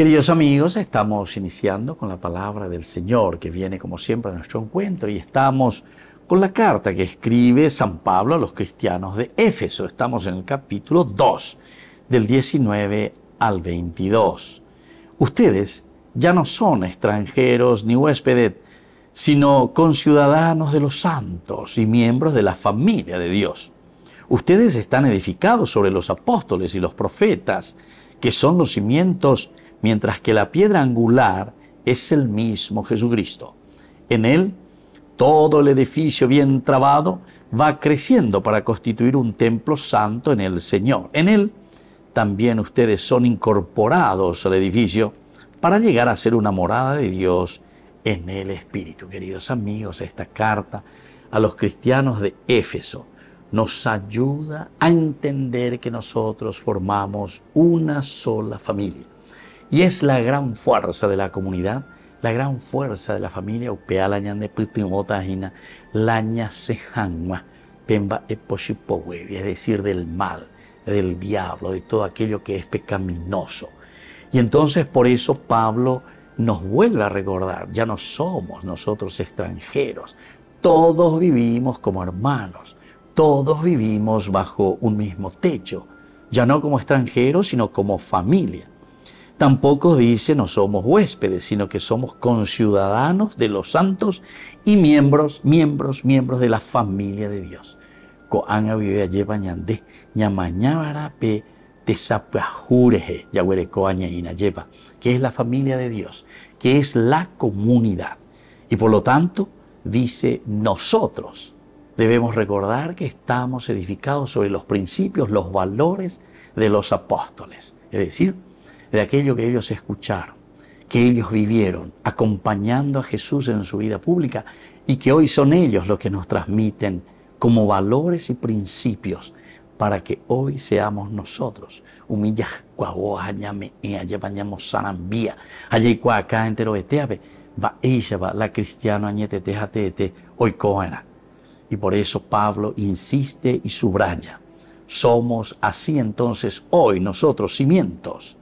Queridos amigos, estamos iniciando con la palabra del Señor que viene como siempre a nuestro encuentro y estamos con la carta que escribe San Pablo a los cristianos de Éfeso. Estamos en el capítulo 2, del 19 al 22. Ustedes ya no son extranjeros ni huéspedes, sino conciudadanos de los santos y miembros de la familia de Dios. Ustedes están edificados sobre los apóstoles y los profetas, que son los cimientos mientras que la piedra angular es el mismo Jesucristo. En él, todo el edificio bien trabado va creciendo para constituir un templo santo en el Señor. En él, también ustedes son incorporados al edificio para llegar a ser una morada de Dios en el Espíritu. Queridos amigos, esta carta a los cristianos de Éfeso nos ayuda a entender que nosotros formamos una sola familia y es la gran fuerza de la comunidad, la gran fuerza de la familia Pemba es decir, del mal, del diablo, de todo aquello que es pecaminoso. Y entonces por eso Pablo nos vuelve a recordar, ya no somos nosotros extranjeros, todos vivimos como hermanos, todos vivimos bajo un mismo techo, ya no como extranjeros, sino como familia. Tampoco dice no somos huéspedes, sino que somos conciudadanos de los santos y miembros, miembros, miembros de la familia de Dios. Koanga vive que es la familia de Dios, que es la comunidad. Y por lo tanto, dice nosotros, Debemos recordar que estamos edificados sobre los principios, los valores de los apóstoles, es decir, de aquello que ellos escucharon, que ellos vivieron, acompañando a Jesús en su vida pública y que hoy son ellos los que nos transmiten como valores y principios para que hoy seamos nosotros. Eh, y por eso Pablo insiste y subraya. Somos así entonces hoy nosotros cimientos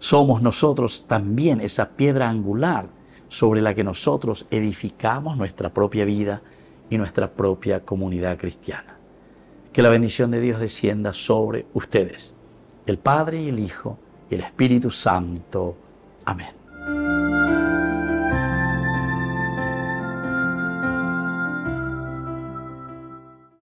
somos nosotros también esa piedra angular sobre la que nosotros edificamos nuestra propia vida y nuestra propia comunidad cristiana. Que la bendición de Dios descienda sobre ustedes, el Padre y el Hijo y el Espíritu Santo. Amén.